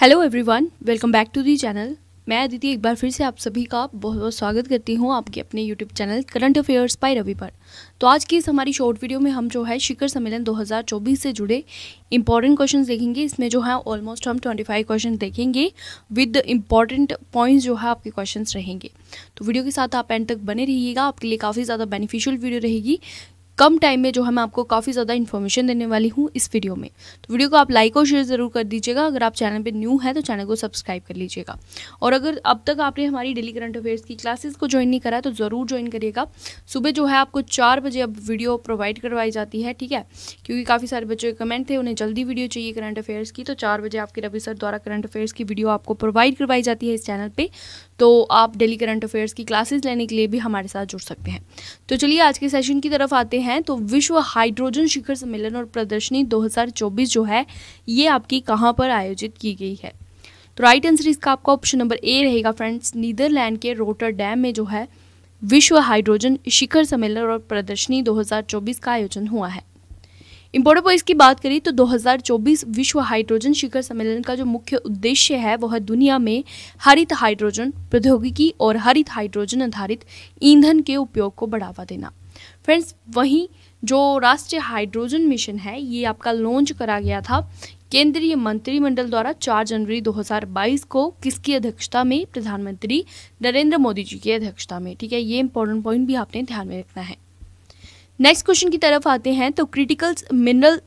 hello everyone welcome back to the channel मैं अदिति एक बार फिर से आप सभी का बहुत बहुत स्वागत करती हूँ आपके अपने YouTube channel current affairs by Ravi पर तो आज की इस हमारी शॉर्ट वीडियो में हम जो है शिखर सम्मेलन 2024 से जुड़े इंपॉर्टेंट क्वेश्चंस देखेंगे इसमें जो है ऑलमोस्ट हम 25 क्वेश्चन देखेंगे विद इम्पॉर्टेंट पॉइंट्स जो है आपके क्वेश्चन रहेंगे तो वीडियो के साथ आप एंड तक बने रहिएगा आपके लिए काफ़ी ज़्यादा बेनिफिशियल वीडियो रहेगी कम टाइम में जो है मैं आपको काफ़ी ज़्यादा इन्फॉर्मेशन देने वाली हूँ इस वीडियो में तो वीडियो को आप लाइक और शेयर ज़रूर कर दीजिएगा अगर आप चैनल पर न्यू है तो चैनल को सब्सक्राइब कर लीजिएगा और अगर अब तक आपने हमारी डेली करंट अफेयर्स की क्लासेस को ज्वाइन नहीं करा तो ज़रूर ज्वाइन करिएगा सुबह जो है आपको चार बजे अब वीडियो प्रोवाइड करवाई जाती है ठीक है क्योंकि काफ़ी सारे बच्चों के कमेंट थे उन्हें जल्दी वीडियो चाहिए करंट अफेयर्स की तो चार बजे आपके रवि सर द्वारा करंट अफेयर्स की वीडियो आपको प्रोवाइड करवाई जाती है इस चैनल पर तो आप डेली करंट अफेयर्स की क्लासेस लेने के लिए भी हमारे साथ जुड़ सकते हैं तो चलिए आज के सेशन की तरफ आते हैं तो विश्व हाइड्रोजन शिखर सम्मेलन और प्रदर्शनी 2024 जो है ये आपकी कहाँ पर आयोजित की गई है तो राइट आंसर इसका आपका ऑप्शन नंबर ए रहेगा फ्रेंड्स नीदरलैंड के रोटर डैम में जो है विश्व हाइड्रोजन शिखर सम्मेलन और प्रदर्शनी 2024 का आयोजन हुआ है इम्पोर्टेंट पॉइंट्स की बात करें तो 2024 विश्व हाइड्रोजन शिखर सम्मेलन का जो मुख्य उद्देश्य है वह है दुनिया में हरित हाइड्रोजन प्रौद्योगिकी और हरित हाइड्रोजन आधारित ईंधन के उपयोग को बढ़ावा देना फ्रेंड्स वहीं जो राष्ट्रीय हाइड्रोजन मिशन है ये आपका लॉन्च करा गया था केंद्रीय मंत्रिमंडल द्वारा 4 जनवरी 2022 को किसकी अध्यक्षता में प्रधानमंत्री नरेंद्र मोदी जी की अध्यक्षता में ठीक है ये इंपॉर्टेंट पॉइंट भी आपने ध्यान में रखना है नेक्स्ट क्वेश्चन की तरफ आते हैं तो क्रिटिकल्स मिनरल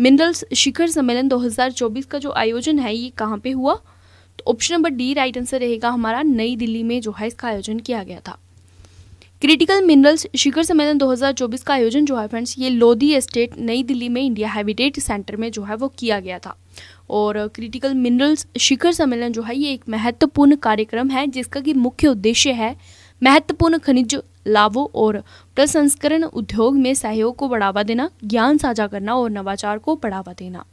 मिनरल्स शिखर सम्मेलन 2024 का जो आयोजन है ये कहाँ पे हुआ तो option number D right answer रहेगा हमारा नई दिल्ली में जो है इसका आयोजन किया गया था क्रिटिकल मिनरल्स शिखर सम्मेलन 2024 का आयोजन जो है फ्रेंड्स ये लोधी एस्टेट नई दिल्ली में इंडिया हैबिटेट सेंटर में जो है वो किया गया था और क्रिटिकल मिनरल्स शिखर सम्मेलन जो है ये एक महत्वपूर्ण कार्यक्रम है जिसका कि मुख्य उद्देश्य है महत्वपूर्ण खनिज लाभों और प्रसंस्करण उद्योग में सहयोग को बढ़ावा देना ज्ञान साझा करना और नवाचार को बढ़ावा देना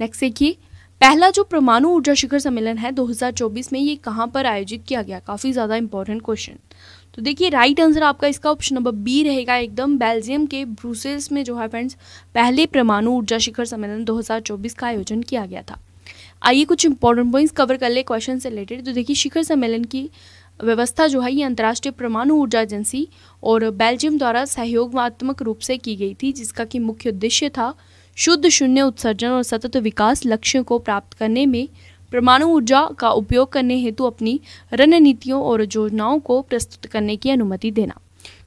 नेक्स्ट देखिए पहला जो परमाणु ऊर्जा शिखर सम्मेलन है 2024 में ये कहाँ पर आयोजित किया गया काफ़ी ज़्यादा इंपॉर्टेंट क्वेश्चन तो देखिए राइट आंसर आपका इसका ऑप्शन नंबर बी रहेगा एकदम बेल्जियम के ब्रूसेल्स में जो है फ्रेंड्स पहले परमाणु ऊर्जा शिखर सम्मेलन 2024 का आयोजन किया गया था आइए कुछ इंपॉर्टेंट पॉइंट्स कवर कर ले क्वेश्चन से रिलेटेड तो देखिए शिखर सम्मेलन की व्यवस्था जो है ये अंतर्राष्ट्रीय परमाणु ऊर्जा एजेंसी और बेल्जियम द्वारा सहयोगात्मक रूप से की गई थी जिसका कि मुख्य उद्देश्य था शुद्ध शून्य उत्सर्जन और सतत विकास लक्ष्यों को प्राप्त करने में परमाणु ऊर्जा का उपयोग करने हेतु अपनी रणनीतियों और योजनाओं को प्रस्तुत करने की अनुमति देना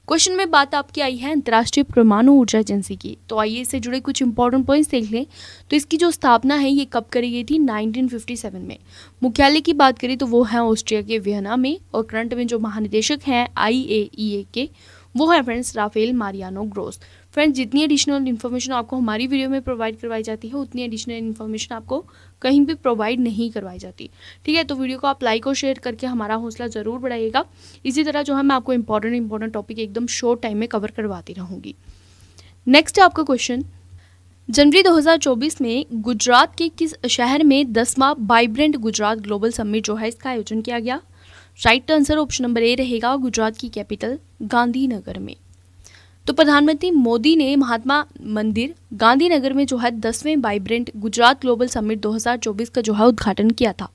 क्वेश्चन में बात आपकी आई है अंतर्राष्ट्रीय परमाणु ऊर्जा एजेंसी की तो आइए इससे जुड़े कुछ इंपॉर्टेंट पॉइंट्स देख लें तो इसकी जो स्थापना है ये कब करी गई थी 1957 में मुख्यालय की बात करें तो वो है ऑस्ट्रिया के वियना में और करंट में जो महानिदेशक हैं आई के e वो है friends Rafael Mariano Grossi friends जितनी एडिशनल इन्फॉर्मेशन आपको हमारी वीडियो में प्रोवाइड करवाई जाती है उतनी एडिशनल इन्फॉर्मेशन आपको कहीं भी प्रोवाइड नहीं करवाई जाती ठीक है तो वीडियो को आप लाइक और शेयर करके हमारा हौसला ज़रूर बढ़ाइएगा इसी तरह जो है मैं आपको इंपॉर्टेंट इंपॉर्टेंट टॉपिक एकदम शॉर्ट टाइम में कवर करवाती रहूँगी नेक्स्ट है आपका क्वेश्चन जनवरी 2024 में गुजरात के किस शहर में दसवां वाइब्रेंट गुजरात ग्लोबल समिट जो है इसका आयोजन किया गया right answer option number A रहेगा गुजरात की कैपिटल गांधीनगर में तो प्रधानमंत्री मोदी ने महात्मा मंदिर गांधीनगर में जो है दसवें वाइब्रेंट गुजरात ग्लोबल समिट 2024 का जो है उद्घाटन किया था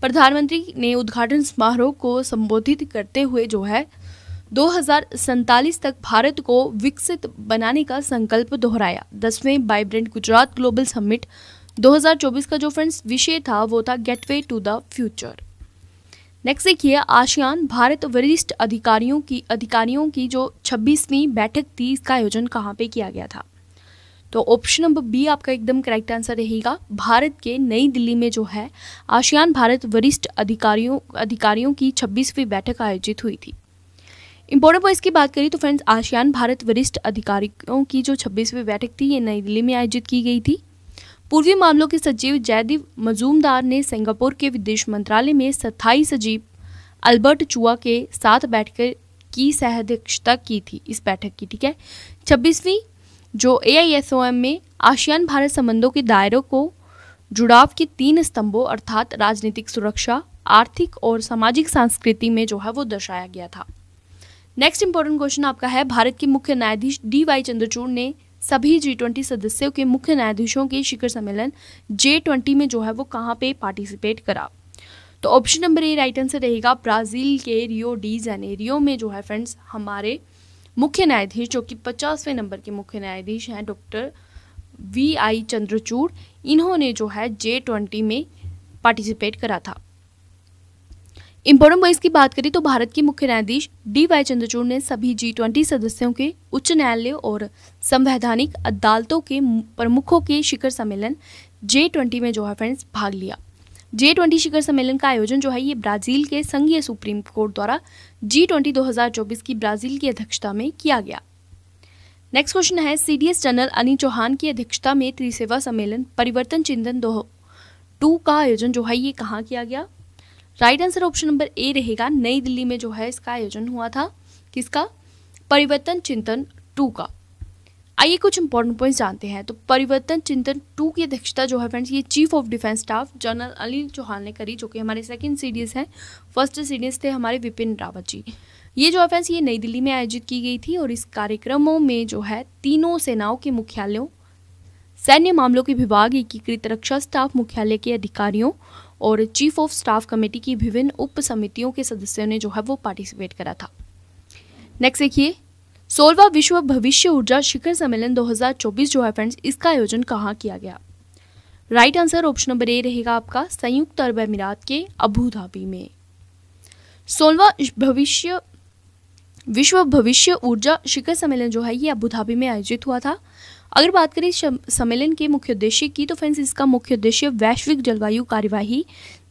प्रधानमंत्री ने उद्घाटन समारोह को संबोधित करते हुए जो है दो तक भारत को विकसित बनाने का संकल्प दोहराया दसवें वाइब्रेंट गुजरात ग्लोबल समिट 2024 का जो फ्रेंड्स विषय था वो था gateway to the future next देखिए आसियान भारत वरिष्ठ अधिकारियों की अधिकारियों की जो छब्बीसवीं बैठक थी इसका आयोजन कहाँ पे किया गया था तो ऑप्शन नंबर बी आपका एकदम करेक्ट आंसर रहेगा भारत के नई दिल्ली में जो है आसियान भारत वरिष्ठ अधिकारियों अधिकारियों की छब्बीसवीं बैठक आयोजित हुई थी इम्पोर्टेंट पॉइंट्स की बात करें तो फ्रेंड्स आसियान भारत वरिष्ठ अधिकारियों की जो छब्बीसवीं बैठक थी ये नई दिल्ली में आयोजित की गई थी पूर्वी मामलों के सचिव जयदीप मजूमदार ने सिंगापुर के विदेश मंत्रालय में स्थायी सचिव अल्बर्ट चुआ के साथ बैठकर की सहध्यक्षता की थी इस बैठक की ठीक है छब्बीसवीं जो ए में आसियान भारत संबंधों के दायरों को जुड़ाव के तीन स्तंभों अर्थात राजनीतिक सुरक्षा आर्थिक और सामाजिक संस्कृति में जो है वो दर्शाया गया था नेक्स्ट इंपॉर्टेंट क्वेश्चन आपका है भारत के मुख्य न्यायाधीश डी वाई चंद्रचूड़ ने सभी जी ट्वेंटी सदस्यों के मुख्य न्यायाधीशों के शिखर सम्मेलन जे ट्वेंटी में जो है वो कहाँ पे पार्टिसिपेट करा तो option number A right answer रहेगा ब्राज़ील के रियो डी जेनेरियो में जो है फ्रेंड्स हमारे मुख्य न्यायाधीश जो कि पचासवें नंबर के मुख्य न्यायाधीश हैं डॉक्टर वी आई चंद्रचूड़ इन्होंने जो है जे ट्वेंटी में पार्टिसिपेट करा था इम्पोर्टेंट पॉइंट्स की बात करें तो भारत के मुख्य न्यायाधीश डी वाई चंद्रचूड़ ने सभी जी ट्वेंटी सदस्यों के उच्च न्यायालय और संवैधानिक अदालतों के प्रमुखों के शिखर सम्मेलन जे ट्वेंटी में जो है फ्रेंड्स भाग लिया जे ट्वेंटी शिखर सम्मेलन का आयोजन जो है ये ब्राजील के संघीय सुप्रीम कोर्ट द्वारा जी ट्वेंटी दो की ब्राजील की अध्यक्षता में किया गया नेक्स्ट क्वेश्चन है सीडीएस जनरल अनिल चौहान की अध्यक्षता में त्रिसेवा सम्मेलन परिवर्तन चिंतन दो टू का आयोजन जो है ये कहाँ किया गया right answer option number A रहेगा नई दिल्ली में जो है इसका आयोजन हुआ था किसका परिवर्तन चिंतन टू का आइए कुछ इंपॉर्टेंट पॉइंट्स जानते हैं तो परिवर्तन चिंतन टू की अध्यक्षता जो है फ्रेंड्स ये chief of defence staff general Anil Chauhan ने करी जो कि हमारे सेकंड सीरीज हैं फर्स्ट सीरीज थे हमारे विपिन रावत जी ये जो है फ्रेंड्स ये नई दिल्ली में आयोजित की गई थी और इस कार्यक्रमों में जो है तीनों सेनाओं के मुख्यालयों सैन्य मामलों के विभाग एकीकृत रक्षा स्टाफ मुख्यालय के अधिकारियों और चीफ ऑफ स्टाफ कमेटी की विभिन्न उप समितियों के सदस्यों ने जो है वो पार्टिसिपेट करा था नेक्स्ट देखिए सोलवा विश्व भविष्य ऊर्जा शिखर सम्मेलन 2024 जो है फ्रेंड्स इसका आयोजन कहाँ किया गया right answer option number A रहेगा आपका संयुक्त अरब अमीरात के अबू धाबी में सोलवा भविष्य विश्व भविष्य ऊर्जा शिखर सम्मेलन जो है ये अबू धाबी में आयोजित हुआ था अगर बात करें सम्मेलन के मुख्य उद्देश्य की तो फ्रेंड्स इसका मुख्य उद्देश्य वैश्विक जलवायु कार्यवाही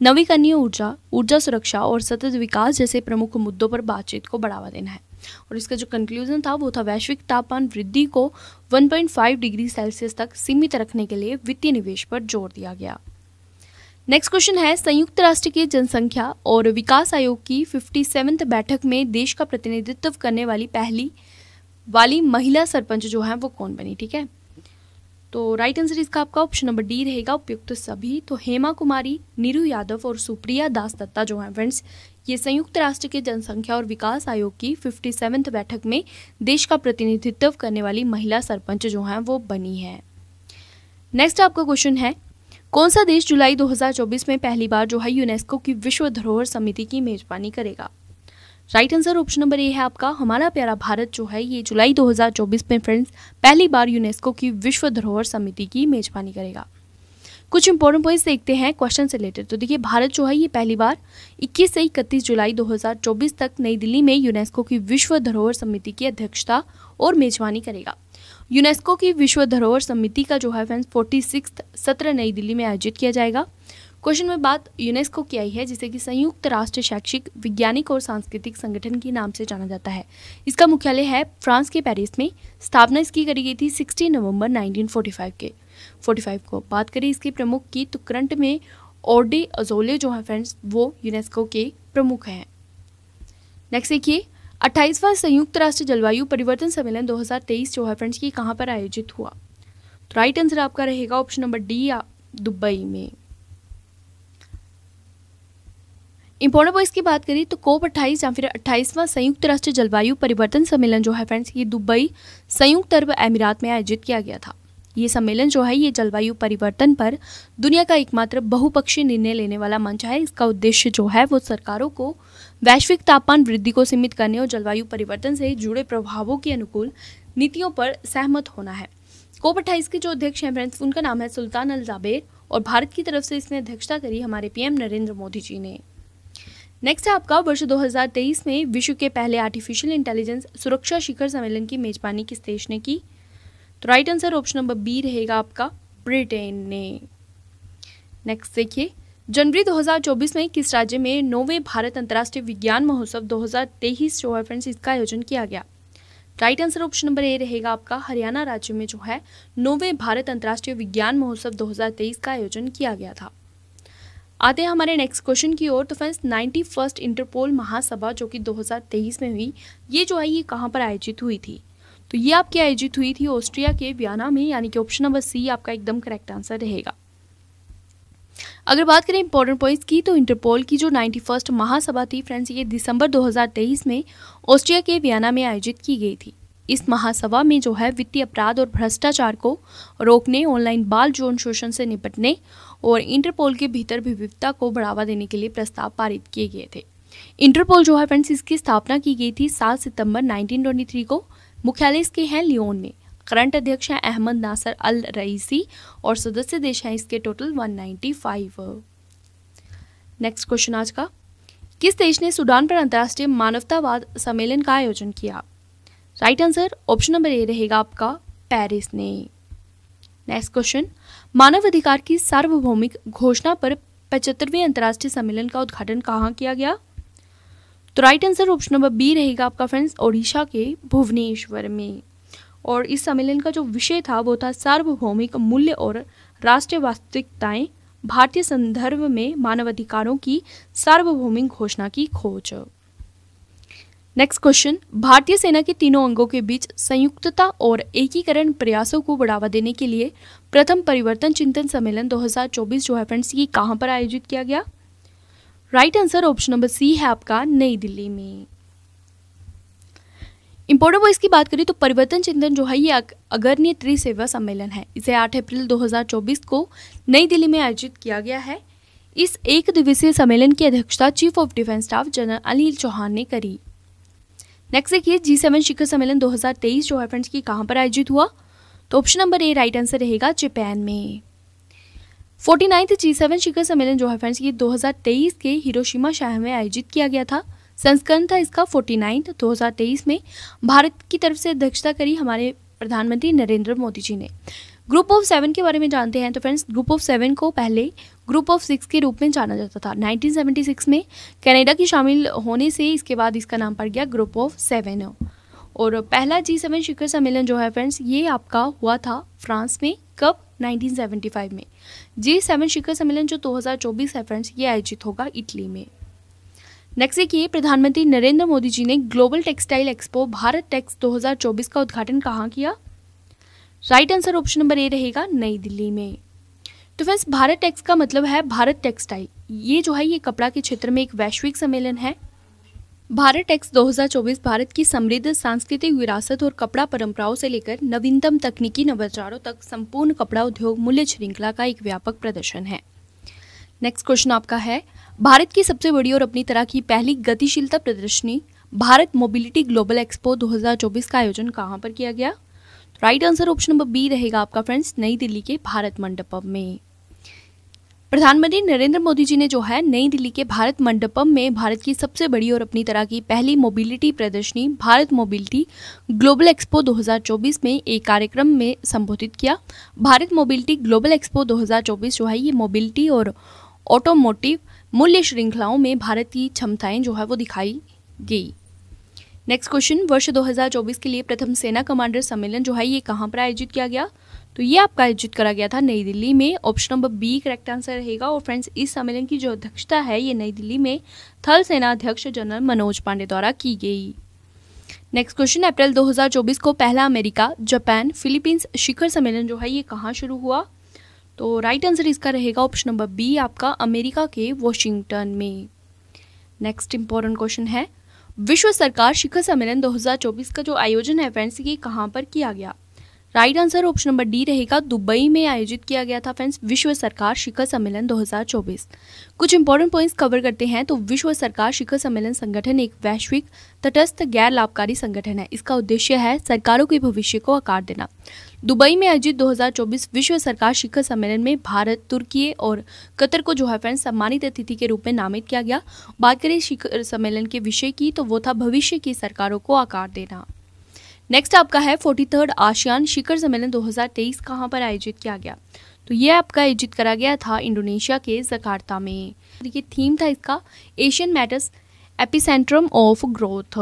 नवीकरणीय ऊर्जा ऊर्जा सुरक्षा और सतत विकास जैसे प्रमुख मुद्दों पर बातचीत को बढ़ावा देना है और इसका जो कंक्लूजन था वो था वैश्विक तापमान वृद्धि को 1.5 डिग्री सेल्सियस तक सीमित रखने के लिए वित्तीय निवेश पर जोर दिया गया नेक्स्ट क्वेश्चन है संयुक्त राष्ट्र के जनसंख्या और विकास आयोग की फिफ्टी बैठक में देश का प्रतिनिधित्व करने वाली पहली वाली महिला सरपंच जो है वो कौन बनी ठीक है तो राइट आंसर इसका आपका ऑप्शन नंबर डी रहेगा उपयुक्त सभी तो हेमा कुमारी नीरू यादव और सुप्रिया दास दत्ता जो हैं फ्रेंड्स ये संयुक्त राष्ट्र के जनसंख्या और विकास आयोग की फिफ्टी सेवेंथ बैठक में देश का प्रतिनिधित्व करने वाली महिला सरपंच जो हैं वो बनी है नेक्स्ट आपका क्वेश्चन है कौन सा देश जुलाई 2024 में पहली बार जो है यूनेस्को की विश्व धरोहर समिति की मेजबानी करेगा right answer option number A है आपका हमारा प्यारा भारत जो है ये जुलाई 2024 में फ्रेंड्स पहली बार यूनेस्को की विश्व धरोहर समिति की मेजबानी करेगा कुछ इंपॉर्टेंट पॉइंट्स देखते हैं क्वेश्चन से रिलेटेड तो देखिए भारत जो है ये पहली बार 21 से 31 जुलाई 2024 तक नई दिल्ली में यूनेस्को की विश्व धरोहर समिति की अध्यक्षता और मेजबानी करेगा यूनेस्को की विश्व धरोहर समिति का जो है फ्रेंड्स फोर्टी सत्र नई दिल्ली में आयोजित किया जाएगा क्वेश्चन में बात यूनेस्को की आई है जिसे कि संयुक्त राष्ट्र शैक्षिक वैज्ञानिक और सांस्कृतिक संगठन के नाम से जाना जाता है इसका मुख्यालय है फ्रांस के पेरिस में स्थापना इसकी करी गई थी सिक्सटीन नवंबर 1945 के 45 को बात करें इसके प्रमुख की तो करंट में ओडे अजोले जो है फ्रेंड्स वो यूनेस्को के प्रमुख हैं नेक्स्ट देखिए अट्ठाईसवां संयुक्त राष्ट्र जलवायु परिवर्तन सम्मेलन 2023 जो है फ्रेंड्स की कहाँ पर आयोजित हुआ तो राइट आंसर आपका रहेगा ऑप्शन नंबर डी दुबई में इंपॉर्टेंट पॉइंट्स की बात करें तो कोप अट्ठाईस या फिर अट्ठाईसवां संयुक्त राष्ट्र जलवायु परिवर्तन सम्मेलन जो है फ्रेंड्स ये दुबई संयुक्त अरब अमीरात में आयोजित किया गया था ये सम्मेलन जो है ये जलवायु परिवर्तन पर दुनिया का एकमात्र बहुपक्षीय निर्णय लेने वाला मंच है इसका उद्देश्य जो है वो सरकारों को वैश्विक तापमान वृद्धि को सीमित करने और जलवायु परिवर्तन से जुड़े प्रभावों के अनुकूल नीतियों पर सहमत होना है कोप अट्ठाईस के जो अध्यक्ष हैं फ्रेंड्स उनका नाम है सुल्तान अल जाबेर और भारत की तरफ से इसने अध्यक्षता करी हमारे पीएम नरेंद्र मोदी जी ने नेक्स्ट है आपका वर्ष 2023 में विश्व के पहले आर्टिफिशियल इंटेलिजेंस सुरक्षा शिखर सम्मेलन की मेजबानी किस देश ने की तो right answer option number B रहेगा आपका ब्रिटेन ने नेक्स्ट देखिए जनवरी 2024 में किस राज्य में नौवे भारत अंतर्राष्ट्रीय विज्ञान महोत्सव 2023 जो है फ्रेंड्स इसका आयोजन किया गया right answer option number A रहेगा आपका हरियाणा राज्य में जो है नौवे भारत अंतर्राष्ट्रीय विज्ञान महोत्सव 2023 का आयोजन किया गया था आते हैं हमारे नेक्स्ट क्वेश्चन की ओर तो फ्रेंड्स नाइन्टी फर्स्ट इंटरपोल महासभा जो कि 2023 में हुई ये जो है ये कहाँ पर आयोजित हुई थी तो ये आपकी आयोजित हुई थी ऑस्ट्रिया के वियाना में यानी कि ऑप्शन नंबर सी आपका एकदम करेक्ट आंसर रहेगा अगर बात करें इंपॉर्टेंट पॉइंट्स की तो इंटरपोल की जो नाइन्टी फर्स्ट महासभा थी फ्रेंड्स ये दिसंबर 2023 में ऑस्ट्रिया के वियाना में आयोजित की गई थी इस महासभा में जो है वित्तीय अपराध और भ्रष्टाचार को रोकने ऑनलाइन बाल जोन शोषण से निपटने और इंटरपोल के भीतर विविधता को बढ़ावा देने के लिए प्रस्ताव पारित किए गए थे इंटरपोल जो है फ्रेंड्स इसकी स्थापना की गई थी सात सितंबर 1923 को मुख्यालय इसके हैं लियोन में करंट अध्यक्ष हैं अहमद नासर अल रईसी और सदस्य देश हैं इसके टोटल 195 नेक्स्ट क्वेश्चन आज का किस देश ने सूडान पर अंतर्राष्ट्रीय मानवतावाद सम्मेलन का आयोजन किया right answer option number A रहेगा आपका पेरिस ने नेक्स्ट क्वेश्चन मानव अधिकार की सार्वभौमिक घोषणा पर पचहत्तरवें अंतर्राष्ट्रीय सम्मेलन का उद्घाटन कहाँ किया गया तो right answer option number B रहेगा आपका फ्रेंड्स ओडिशा के भुवनेश्वर में और इस सम्मेलन का जो विषय था वो था सार्वभौमिक मूल्य और राष्ट्रीय वास्तविकताएं भारतीय संदर्भ में मानवाधिकारों की सार्वभौमिक घोषणा की खोज नेक्स्ट क्वेश्चन भारतीय सेना के तीनों अंगों के बीच संयुक्तता और एकीकरण प्रयासों को बढ़ावा देने के लिए प्रथम परिवर्तन चिंतन सम्मेलन 2024 जो है फ्रेंड्स ये कहाँ पर आयोजित किया गया right answer option number C है आपका नई दिल्ली में इंपोर्टेंट वॉइस की बात करें तो परिवर्तन चिंतन जो है ये अगरनीय त्रिसेवा सम्मेलन है इसे आठ अप्रैल दो को नई दिल्ली में आयोजित किया गया है इस एक दिवसीय सम्मेलन की अध्यक्षता chief of defence staff general Anil Chauhan ने करी नेक्स्ट देखिए जी सेवन शिखर सम्मेलन 2023 जो है फ्रेंड्स की कहाँ पर आयोजित हुआ तो option number A right answer रहेगा जापान में फोर्टी नाइन्थ जी सेवन शिखर सम्मेलन जो है फ्रेंड्स ये 2023 के हिरोशिमा शहर में आयोजित किया गया था संस्करण था इसका फोर्टी नाइन्थ दो में भारत की तरफ से अध्यक्षता करी हमारे प्रधानमंत्री नरेंद्र मोदी जी ने ग्रुप ऑफ सेवन के बारे में जानते हैं तो फ्रेंड्स ग्रुप ऑफ सेवन को पहले ग्रुप ऑफ सिक्स के रूप में जाना जाता था 1976 में कनाडा के शामिल होने से इसके बाद इसका नाम पड़ गया ग्रुप ऑफ सेवन और पहला जी सेवन शिखर सम्मेलन जो है फ्रेंड्स ये आपका हुआ था फ्रांस में कब 1975 में जी सेवन शिखर सम्मेलन जो 2024 है फ्रेंड्स ये आयोजित होगा इटली में नेक्स्ट देखिए प्रधानमंत्री नरेंद्र मोदी जी ने global textile expo Bharat Tex 2024 का उद्घाटन कहाँ किया right answer option number A रहेगा नई दिल्ली में तो फ्रेंड्स भारत टेक्स का मतलब है भारत टेक्सटाइल ये जो है ये कपड़ा के क्षेत्र में एक वैश्विक सम्मेलन है भारत एक्स 2024 भारत की समृद्ध सांस्कृतिक विरासत और कपड़ा परंपराओं से लेकर नवीनतम तकनीकी नवाचारों तक संपूर्ण कपड़ा उद्योग मूल्य श्रृंखला का एक व्यापक प्रदर्शन है नेक्स्ट क्वेश्चन आपका है भारत की सबसे बड़ी और अपनी तरह की पहली गतिशीलता प्रदर्शनी भारत मोबिलिटी ग्लोबल एक्सपो 2024 का आयोजन कहाँ पर किया गया right answer option number B रहेगा आपका फ्रेंड्स नई दिल्ली के भारत मंडपम में प्रधानमंत्री नरेंद्र मोदी जी ने जो है नई दिल्ली के भारत मंडपम में भारत की सबसे बड़ी और अपनी तरह की पहली मोबिलिटी प्रदर्शनी भारत मोबिलिटी ग्लोबल एक्सपो 2024 में एक कार्यक्रम में संबोधित किया भारत मोबिलिटी ग्लोबल एक्सपो 2024 जो है ये मोबिलिटी और ऑटोमोटिव मूल्य श्रृंखलाओं में भारत की क्षमताएं जो है वो दिखाई गई नेक्स्ट क्वेश्चन वर्ष 2024 के लिए प्रथम सेना कमांडर सम्मेलन जो है ये कहाँ पर आयोजित किया गया तो ये आपका आयोजित करा गया था नई दिल्ली में option number B correct answer रहेगा और फ्रेंड्स इस सम्मेलन की जो अध्यक्षता है ये नई दिल्ली में थल सेना अध्यक्ष जनरल मनोज पांडे द्वारा की गई नेक्स्ट क्वेश्चन अप्रैल 2024 को पहला अमेरिका जापान फिलीपींस शिखर सम्मेलन जो है ये कहाँ शुरू हुआ तो राइट आंसर इसका रहेगा ऑप्शन नंबर बी आपका अमेरिका के वॉशिंगटन में नेक्स्ट इंपॉर्टेंट क्वेश्चन है विश्व सरकार शिखर सम्मेलन 2024 का जो आयोजन है फ्रेंड्स ये कहाँ पर किया गया right answer option number D रहेगा दुबई में आयोजित किया गया था फ्रेंड्स विश्व सरकार शिखर सम्मेलन 2024 कुछ इंपॉर्टेंट पॉइंट्स कवर करते हैं तो विश्व सरकार शिखर सम्मेलन संगठन एक वैश्विक तटस्थ गैर लाभकारी संगठन है इसका उद्देश्य है सरकारों के भविष्य को आकार देना दुबई में आयोजित 2024 विश्व सरकार शिखर सम्मेलन में भारत तुर्की और कतर को जो है फ्रेंड्स सम्मानित अतिथि के रूप में नामित किया गया बात करें शिखर सम्मेलन के विषय की तो वो था भविष्य की सरकारों को आकार देना नेक्स्ट आपका है फोर्टी थर्ड आसियान शिखर सम्मेलन 2023 कहां पर आयोजित किया गया तो ये आपका आयोजित करा गया था इंडोनेशिया के जकार्ता में ये थीम था इसका Asian matters epicentrum of growth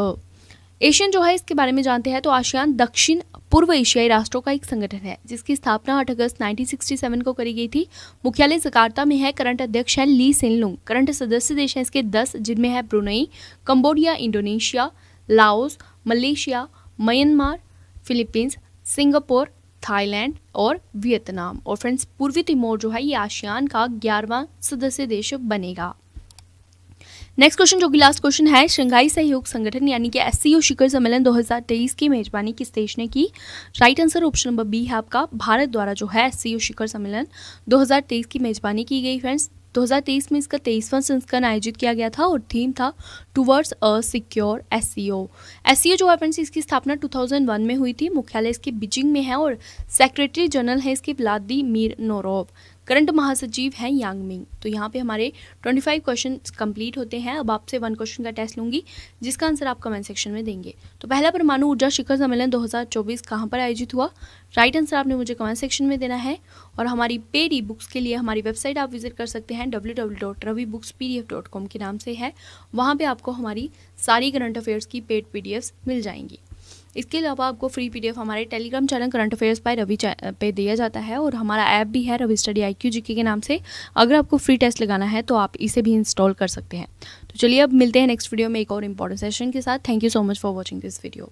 Asian जो है इसके बारे में जानते हैं तो आशियान दक्षिण पूर्व एशियाई राष्ट्रों का एक संगठन है जिसकी स्थापना 8 अगस्त 1967 को करी गई थी मुख्यालय जकार्ता में है करंट अध्यक्ष है ली सिनलुंग करंट सदस्य देश हैं इसके दस जिनमें है Brunei Cambodia Indonesia Laos Malaysia Myanmar Philippines Singapore Thailand और वियतनाम और फ्रेंड्स पूर्वी तिमोर जो है ये आसियान का ग्यारहवां सदस्य देश बनेगा नेक्स्ट क्वेश्चन जो कि लास्ट क्वेश्चन है शंघाई सहयोग संगठन यानी कि एस शिखर सम्मेलन 2023 की मेजबानी किस देश ने की right answer option number B है आपका भारत द्वारा जो है एस शिखर सम्मेलन 2023 की मेजबानी की गई फ्रेंड्स 2023 में इसका तेईसवां संस्करण आयोजित किया गया था और थीम था towards a secure S C O जो है फ्रेंड्स इसकी स्थापना 2001 में हुई थी मुख्यालय इसके बीजिंग में है और सेक्रेटरी जनरल है इसके ब्लादी मीर नोरोव करंट महासचिव हैं यांग मिंग तो यहाँ पे हमारे 25 क्वेश्चन कंप्लीट होते हैं अब आपसे वन क्वेश्चन का टेस्ट लूंगी जिसका आंसर आप कमेंट सेक्शन में देंगे तो पहला परमाणु ऊर्जा शिखर सम्मेलन 2024 कहाँ पर आयोजित हुआ राइट आंसर आपने मुझे कमेंट सेक्शन में देना है और हमारी पेड ई बुक्स के लिए हमारी वेबसाइट आप विजिट कर सकते हैं W W dot Ravi books P D F dot com के नाम से है वहाँ पर आपको हमारी सारी करंट अफेयर्स की पेड पी डी एफ्स मिल जाएंगी इसके अलावा आपको फ्री पीडीएफ हमारे Telegram channel current affairs by Ravi पे दिया जाता है और हमारा ऐप भी है रवि स्टडी आई क्यू के नाम से अगर आपको फ्री टेस्ट लगाना है तो आप इसे भी इंस्टॉल कर सकते हैं तो चलिए अब मिलते हैं नेक्स्ट वीडियो में एक और इम्पॉर्टेंट सेशन के साथ thank you so much for watching this video